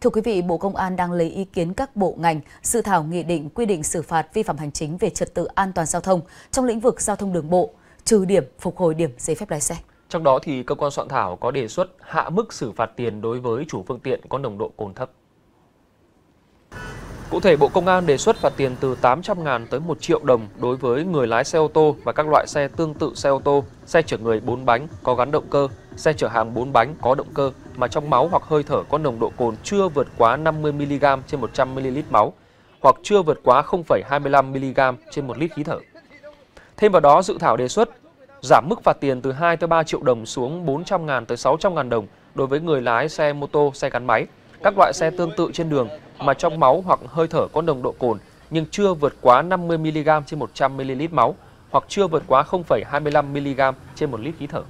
Thưa quý vị, Bộ Công an đang lấy ý kiến các bộ ngành dự thảo nghị định quy định xử phạt vi phạm hành chính về trật tự an toàn giao thông trong lĩnh vực giao thông đường bộ, trừ điểm phục hồi điểm giấy phép lái xe. Trong đó thì cơ quan soạn thảo có đề xuất hạ mức xử phạt tiền đối với chủ phương tiện có nồng độ cồn thấp. Cụ thể, Bộ Công an đề xuất phạt tiền từ 800.000 tới 1 triệu đồng đối với người lái xe ô tô và các loại xe tương tự xe ô tô, xe chở người 4 bánh có gắn động cơ, xe chở hàng 4 bánh có động cơ mà trong máu hoặc hơi thở có nồng độ cồn chưa vượt quá 50mg trên 100ml máu hoặc chưa vượt quá 0,25mg trên 1 lít khí thở. Thêm vào đó, dự thảo đề xuất giảm mức phạt tiền từ 2 tới 3 triệu đồng xuống 400.000 tới 600.000 đồng đối với người lái xe mô tô, xe gắn máy các loại xe tương tự trên đường mà trong máu hoặc hơi thở có nồng độ cồn nhưng chưa vượt quá 50 mg trên 100 ml máu hoặc chưa vượt quá 0,25 mg trên 1 lít khí thở.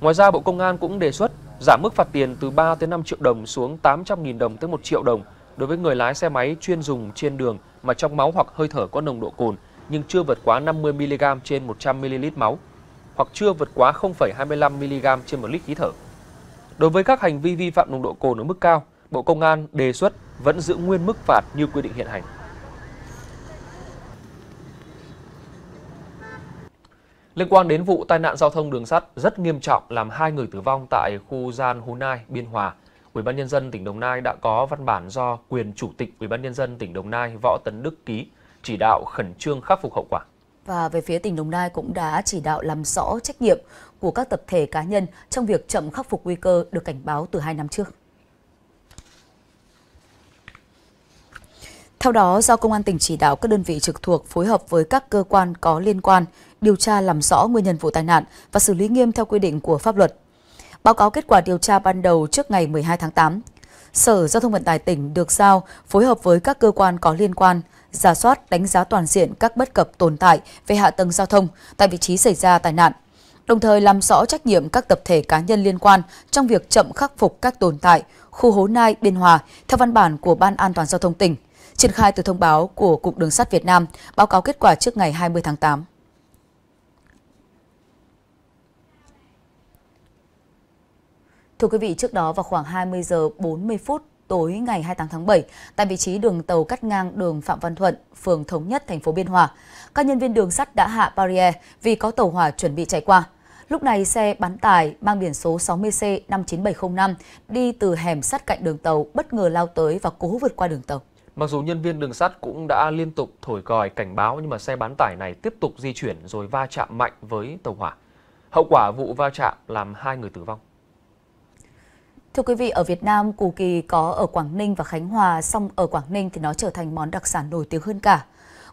Ngoài ra, Bộ Công an cũng đề xuất giảm mức phạt tiền từ 3 tới 5 triệu đồng xuống 800.000 đồng tới 1 triệu đồng đối với người lái xe máy chuyên dùng trên đường mà trong máu hoặc hơi thở có nồng độ cồn nhưng chưa vượt quá 50 mg trên 100 ml máu hoặc chưa vượt quá 0,25 mg trên 1 lít khí thở. Đối với các hành vi vi phạm nồng độ cồn ở mức cao, Bộ Công an đề xuất vẫn giữ nguyên mức phạt như quy định hiện hành. Liên quan đến vụ tai nạn giao thông đường sắt rất nghiêm trọng làm hai người tử vong tại khu gian Hú Nai, Biên Hòa, Ủy ban nhân dân tỉnh Đồng Nai đã có văn bản do quyền chủ tịch Ủy ban nhân dân tỉnh Đồng Nai Võ Tấn Đức ký chỉ đạo khẩn trương khắc phục hậu quả. Và về phía tỉnh Đồng Nai cũng đã chỉ đạo làm rõ trách nhiệm của các tập thể cá nhân trong việc chậm khắc phục nguy cơ được cảnh báo từ 2 năm trước. Theo đó, do Công an tỉnh chỉ đạo các đơn vị trực thuộc phối hợp với các cơ quan có liên quan điều tra làm rõ nguyên nhân vụ tai nạn và xử lý nghiêm theo quy định của pháp luật. Báo cáo kết quả điều tra ban đầu trước ngày 12 tháng 8, Sở Giao thông Vận tải tỉnh được giao phối hợp với các cơ quan có liên quan, giả soát đánh giá toàn diện các bất cập tồn tại về hạ tầng giao thông tại vị trí xảy ra tai nạn, đồng thời làm rõ trách nhiệm các tập thể cá nhân liên quan trong việc chậm khắc phục các tồn tại khu hố Nai Biên Hòa theo văn bản của Ban An toàn Giao thông tỉnh, triển khai từ thông báo của Cục Đường sắt Việt Nam, báo cáo kết quả trước ngày 20 tháng 8. Thưa quý vị, trước đó vào khoảng 20 giờ 40 phút tối ngày 28 tháng 7 tại vị trí đường tàu cắt ngang đường Phạm Văn Thuận, phường Thống Nhất, thành phố Biên Hòa. Các nhân viên đường sắt đã hạ barrier vì có tàu hỏa chuẩn bị chạy qua. Lúc này xe bán tải mang biển số 60C 59705 đi từ hẻm sắt cạnh đường tàu bất ngờ lao tới và cố vượt qua đường tàu. Mặc dù nhân viên đường sắt cũng đã liên tục thổi còi cảnh báo nhưng mà xe bán tải này tiếp tục di chuyển rồi va chạm mạnh với tàu hỏa. Hậu quả vụ va chạm làm hai người tử vong. Thưa quý vị, ở Việt Nam, củ kỳ có ở Quảng Ninh và Khánh Hòa, song ở Quảng Ninh thì nó trở thành món đặc sản nổi tiếng hơn cả.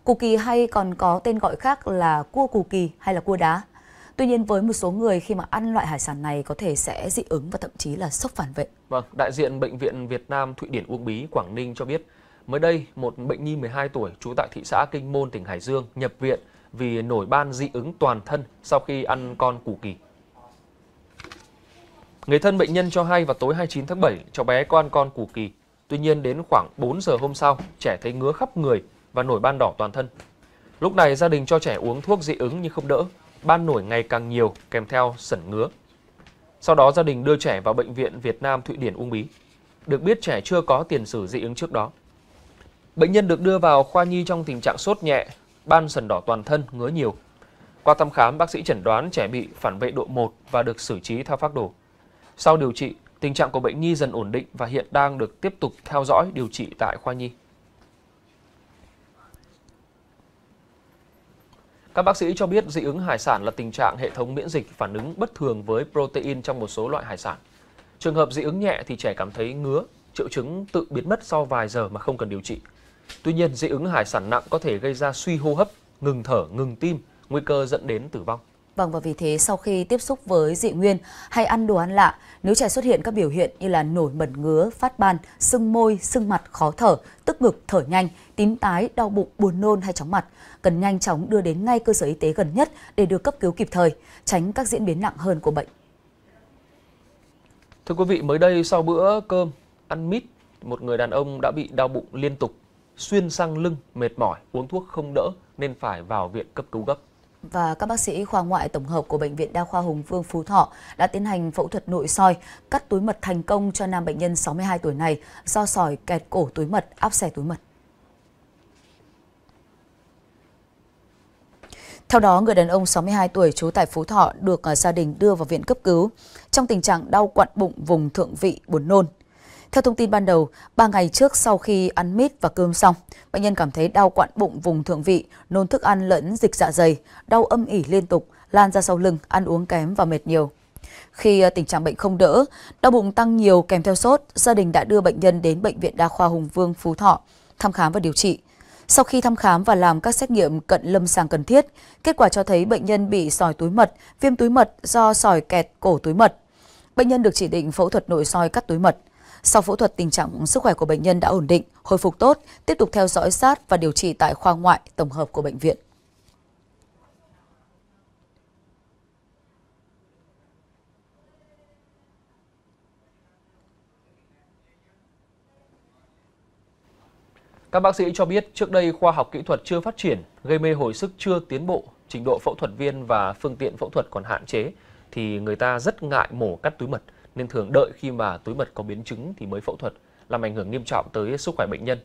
Củ kỳ hay còn có tên gọi khác là cua củ kỳ hay là cua đá. Tuy nhiên với một số người khi mà ăn loại hải sản này có thể sẽ dị ứng và thậm chí là sốc phản vệ. Vâng, đại diện Bệnh viện Việt Nam Thụy Điển Uông Bí, Quảng Ninh cho biết, mới đây một bệnh nhi 12 tuổi trú tại thị xã Kinh Môn, tỉnh Hải Dương nhập viện vì nổi ban dị ứng toàn thân sau khi ăn con củ kỳ. Người thân bệnh nhân cho hay vào tối 29 tháng 7, cháu bé có ăn con củ kỳ. Tuy nhiên đến khoảng 4 giờ hôm sau, trẻ thấy ngứa khắp người và nổi ban đỏ toàn thân. Lúc này gia đình cho trẻ uống thuốc dị ứng nhưng không đỡ, ban nổi ngày càng nhiều kèm theo sẩn ngứa. Sau đó gia đình đưa trẻ vào bệnh viện Việt Nam Thụy Điển Uông Bí. Được biết trẻ chưa có tiền sử dị ứng trước đó. Bệnh nhân được đưa vào khoa nhi trong tình trạng sốt nhẹ, ban sần đỏ toàn thân, ngứa nhiều. Qua thăm khám, bác sĩ chẩn đoán trẻ bị phản vệ độ 1 và được xử trí theo phác đồ. Sau điều trị, tình trạng của bệnh nhi dần ổn định và hiện đang được tiếp tục theo dõi điều trị tại khoa nhi. Các bác sĩ cho biết dị ứng hải sản là tình trạng hệ thống miễn dịch phản ứng bất thường với protein trong một số loại hải sản. Trường hợp dị ứng nhẹ thì trẻ cảm thấy ngứa, triệu chứng tự biến mất sau vài giờ mà không cần điều trị. Tuy nhiên, dị ứng hải sản nặng có thể gây ra suy hô hấp, ngừng thở, ngừng tim, nguy cơ dẫn đến tử vong. Vâng và vì thế sau khi tiếp xúc với dị nguyên hay ăn đồ ăn lạ, nếu trẻ xuất hiện các biểu hiện như là nổi mẩn ngứa, phát ban, sưng môi, sưng mặt, khó thở, tức ngực, thở nhanh, tím tái, đau bụng, buồn nôn hay chóng mặt, cần nhanh chóng đưa đến ngay cơ sở y tế gần nhất để được cấp cứu kịp thời, tránh các diễn biến nặng hơn của bệnh. Thưa quý vị, mới đây sau bữa cơm ăn mít, một người đàn ông đã bị đau bụng liên tục, xuyên sang lưng, mệt mỏi, uống thuốc không đỡ nên phải vào viện cấp cứu gấp và các bác sĩ khoa ngoại tổng hợp của Bệnh viện Đa khoa Hùng Vương Phú Thọ đã tiến hành phẫu thuật nội soi, cắt túi mật thành công cho nam bệnh nhân 62 tuổi này do sỏi kẹt cổ túi mật, áp xe túi mật. Theo đó, người đàn ông 62 tuổi trú tại Phú Thọ được à, gia đình đưa vào viện cấp cứu trong tình trạng đau quặn bụng vùng thượng vị buồn nôn. Theo thông tin ban đầu, 3 ngày trước sau khi ăn mít và cơm xong, bệnh nhân cảm thấy đau quặn bụng vùng thượng vị, nôn thức ăn lẫn dịch dạ dày, đau âm ỉ liên tục, lan ra sau lưng, ăn uống kém và mệt nhiều. Khi ờ, tình trạng bệnh không đỡ, đau bụng tăng nhiều kèm theo sốt, gia đình đã đưa bệnh nhân đến Bệnh viện Đa khoa Hùng Vương Phú Thọ thăm khám và điều trị. Sau khi thăm khám và làm các xét nghiệm cận lâm sàng cần thiết, kết quả cho thấy bệnh nhân bị sỏi túi mật, viêm túi mật do sỏi kẹt cổ túi mật. Bệnh nhân được chỉ định phẫu thuật nội soi cắt túi mật. Sau phẫu thuật tình trạng sức khỏe của bệnh nhân đã ổn định, hồi phục tốt, tiếp tục theo dõi sát và điều trị tại khoa ngoại tổng hợp của bệnh viện. Các bác sĩ cho biết trước đây khoa học kỹ thuật chưa phát triển, gây mê hồi sức chưa tiến bộ, trình độ phẫu thuật viên và phương tiện phẫu thuật còn hạn chế thì người ta rất ngại mổ cắt túi mật nên thường đợi khi mà túi mật có biến chứng thì mới phẫu thuật, làm ảnh hưởng nghiêm trọng tới sức khỏe bệnh nhân.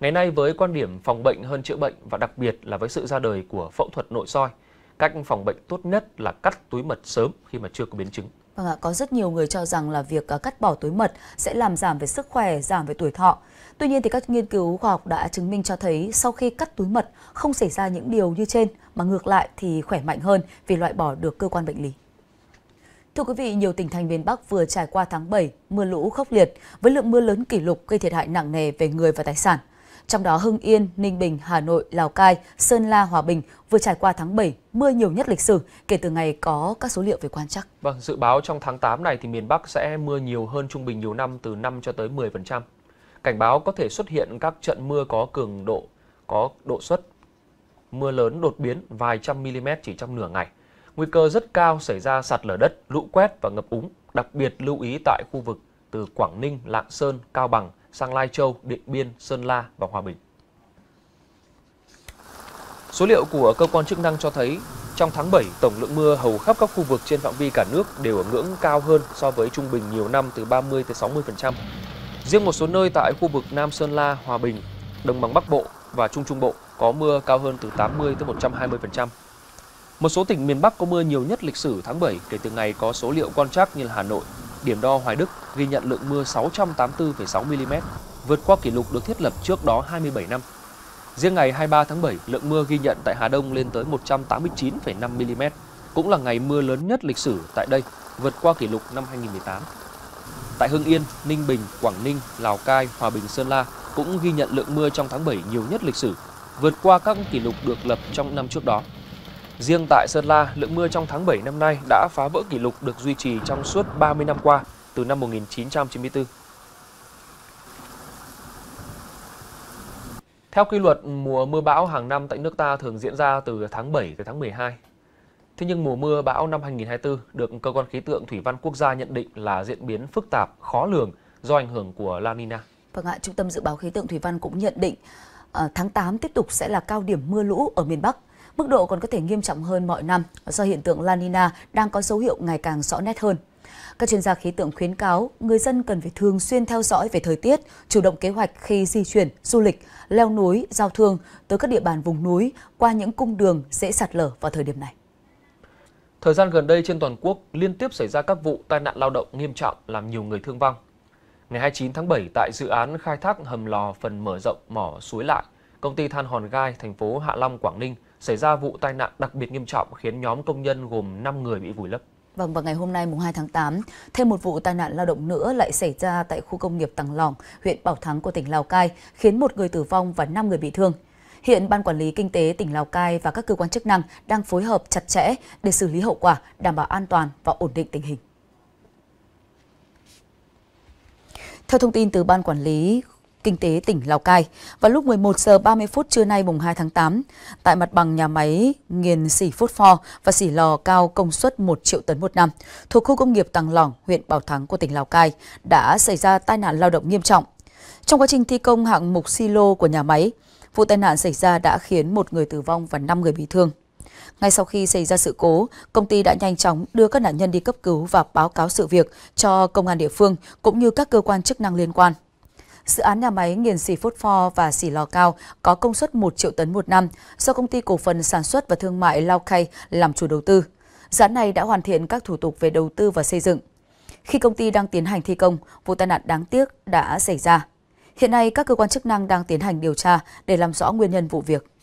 Ngày nay với quan điểm phòng bệnh hơn chữa bệnh và đặc biệt là với sự ra đời của phẫu thuật nội soi, cách phòng bệnh tốt nhất là cắt túi mật sớm khi mà chưa có biến chứng. Vâng ạ, có rất nhiều người cho rằng là việc à, cắt bỏ túi mật sẽ làm giảm về sức khỏe, giảm về tuổi thọ. Tuy nhiên thì các nghiên cứu khoa học đã chứng minh cho thấy sau khi cắt túi mật không xảy ra những điều như trên mà ngược lại thì khỏe mạnh hơn vì loại bỏ được cơ quan bệnh lý. Thưa quý vị, nhiều tỉnh thành miền Bắc vừa trải qua tháng 7 mưa lũ khốc liệt với lượng mưa lớn kỷ lục gây thiệt hại nặng nề về người và tài sản. Trong đó Hưng Yên, Ninh Bình, Hà Nội, Lào Cai, Sơn La, Hòa Bình vừa trải qua tháng 7 mưa nhiều nhất lịch sử kể từ ngày có các số liệu về quan trắc. Vâng, dự báo trong tháng 8 này thì miền Bắc sẽ mưa nhiều hơn trung bình nhiều năm từ 5 cho tới 10%. Cảnh báo có thể xuất hiện các trận mưa có cường độ, có độ suất mưa lớn đột biến vài trăm mm chỉ trong nửa ngày nguy cơ rất cao xảy ra sạt lở đất, lũ quét và ngập úng, đặc biệt lưu ý tại khu vực từ Quảng Ninh, Lạng Sơn, Cao Bằng sang Lai Châu, Điện Biên, Sơn La và Hòa Bình. Số liệu của cơ quan chức năng cho thấy, trong tháng 7, tổng lượng mưa hầu khắp các khu vực trên phạm vi cả nước đều ở ngưỡng cao hơn so với trung bình nhiều năm từ 30 tới 60%. Riêng một số nơi tại khu vực Nam Sơn La, Hòa Bình, Đồng bằng Bắc Bộ và Trung Trung Bộ có mưa cao hơn từ 80 tới 120%. Một số tỉnh miền Bắc có mưa nhiều nhất lịch sử tháng 7 kể từ ngày có số liệu quan trắc như là Hà Nội, điểm đo Hoài Đức ghi nhận lượng mưa 684,6 mm, vượt qua kỷ lục được thiết lập trước đó 27 năm. Riêng ngày 23 tháng 7, lượng mưa ghi nhận tại Hà Đông lên tới 189,5 mm, cũng là ngày mưa lớn nhất lịch sử tại đây, vượt qua kỷ lục năm 2018. Tại Hưng Yên, Ninh Bình, Quảng Ninh, Lào Cai, Hòa Bình, Sơn La cũng ghi nhận lượng mưa trong tháng 7 nhiều nhất lịch sử, vượt qua các kỷ lục được lập trong năm trước đó. Riêng tại Sơn La, lượng mưa trong tháng 7 năm nay đã phá vỡ kỷ lục được duy trì trong suốt 30 năm qua, từ năm 1994. Theo quy luật, mùa mưa bão hàng năm tại nước ta thường diễn ra từ tháng 7 tới tháng 12. Thế nhưng mùa mưa bão năm 2024 được Cơ quan Khí tượng Thủy văn Quốc gia nhận định là diễn biến phức tạp, khó lường do ảnh hưởng của La Nina. Vâng ạ, Trung tâm Dự báo Khí tượng Thủy văn cũng nhận định ờ, tháng 8 tiếp tục sẽ là cao điểm mưa lũ ở miền Bắc. Mức độ còn có thể nghiêm trọng hơn mọi năm do hiện tượng La Nina đang có dấu hiệu ngày càng rõ nét hơn. Các chuyên gia khí tượng khuyến cáo người dân cần phải thường xuyên theo dõi về thời tiết, chủ động kế hoạch khi di chuyển, du lịch, leo núi, giao thương tới các địa bàn vùng núi qua những cung đường dễ sạt lở vào thời điểm này. Thời gian gần đây trên toàn quốc liên tiếp xảy ra các vụ tai nạn lao động nghiêm trọng làm nhiều người thương vong. Ngày 29 tháng 7 tại dự án khai thác hầm lò phần mở rộng mỏ suối lại, công ty than Hòn Gai, thành phố Hạ Long, Quảng Ninh – xảy ra vụ tai nạn đặc biệt nghiêm trọng khiến nhóm công nhân gồm 5 người bị vùi lấp. Vâng, và ngày hôm nay mùng 2 tháng 8, thêm một vụ tai nạn lao động nữa lại xảy ra tại khu công nghiệp Tằng Lòng, huyện Bảo Thắng của tỉnh Lào Cai, khiến một người tử vong và 5 người bị thương. Hiện Ban Quản lý Kinh tế tỉnh Lào Cai và các cơ quan chức năng đang phối hợp chặt chẽ để xử lý hậu quả, đảm bảo an toàn và ổn định tình hình. Theo thông tin từ Ban Quản lý Kinh tế tỉnh Lào Cai vào lúc 11 giờ 30 phút trưa nay mùng 2 tháng 8 tại mặt bằng nhà máy nghiền xỉ phốt pho và xỉ lò cao công suất 1 triệu tấn một năm thuộc khu công nghiệp Tàng Lỏng, huyện Bảo Thắng của tỉnh Lào Cai đã xảy ra tai nạn lao động nghiêm trọng. Trong quá trình thi công hạng mục silo của nhà máy, vụ tai nạn xảy ra đã khiến một người tử vong và 5 người bị thương. Ngay sau khi xảy ra sự cố, công ty đã nhanh chóng đưa các nạn nhân đi cấp cứu và báo cáo sự việc cho công an địa phương cũng như các cơ quan chức năng liên quan dự án nhà máy nghiền xỉ phốt pho và xỉ lò cao có công suất 1 triệu tấn một năm do công ty cổ phần sản xuất và thương mại Lao Khay làm chủ đầu tư. Dự án này đã hoàn thiện các thủ tục về đầu tư và xây dựng. Khi công ty đang tiến hành thi công, vụ tai nạn đáng tiếc đã xảy ra. Hiện nay, các cơ quan chức năng đang tiến hành điều tra để làm rõ nguyên nhân vụ việc.